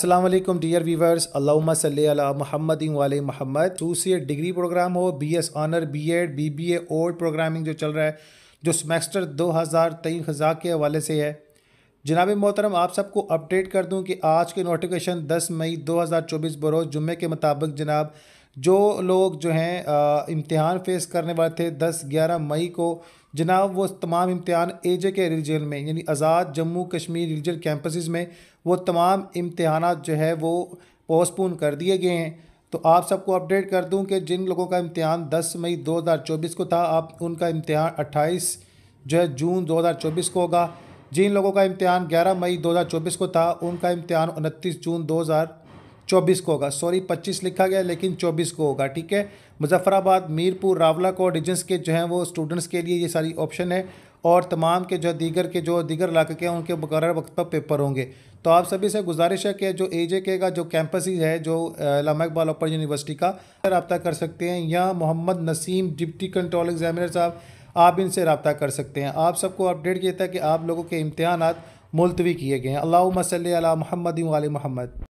Aslam dear viewers अल्लाम सल महमद वाले महमद टू सी डिग्री प्रोग्राम हो B S honour B Ed B B A old programming जो चल रहा है जो सेमेस्टर दो हज़ार तेईस ख़ज़ा के हवाले से है जनाब मोहतरम आप सबको अपडेट कर दूँ कि आज के नोटिफिकेशन दस मई दो हज़ार चौबीस बरोज़ जुमे के मुताबिक जनाब जो लोग जो हैं इम्तहान फेस करने वाले थे दस ग्यारह मई को जनाब वो तमाम इम्तहान ए जे के रिलीजन में यानी आज़ाद जम्मू कश्मीर रिलीजन कैंपसेस में वो तमाम इम्तहान जो है वो पोस्टपोन कर दिए गए हैं तो आप सबको अपडेट कर दूं कि जिन लोगों का इम्तहान 10 मई 2024 को था आप उनका इम्तहान 28 जो है जून 2024 को होगा जिन लोगों का इम्तहान 11 मई 2024 को था उनका इम्तहान 29 जून हज़ार चौबीस को होगा सॉरी पच्चीस लिखा गया लेकिन चौबीस को होगा ठीक है मुजफ्फराबाद मीरपुर रावला को रीजन्स के जो हैं वो स्टूडेंट्स के लिए ये सारी ऑप्शन है और तमाम के जो दीगर के जो दीगर इलाके के उनके मुकर वक्त पर पेपर होंगे तो आप सभी से गुजारिश है कि जो ए जे के का जो कैंपस है जो लामा इकबाल ओपन यूनिवर्सिटी का रबता कर सकते हैं या Mohammad Naseem deputy control examiner साहब आप इनसे रबता कर सकते हैं आप सबको अपडेट किया था कि आप लोगों के इम्तहान मुलतवी किए गए हैं अल्लाह मसल महमद वाल महमद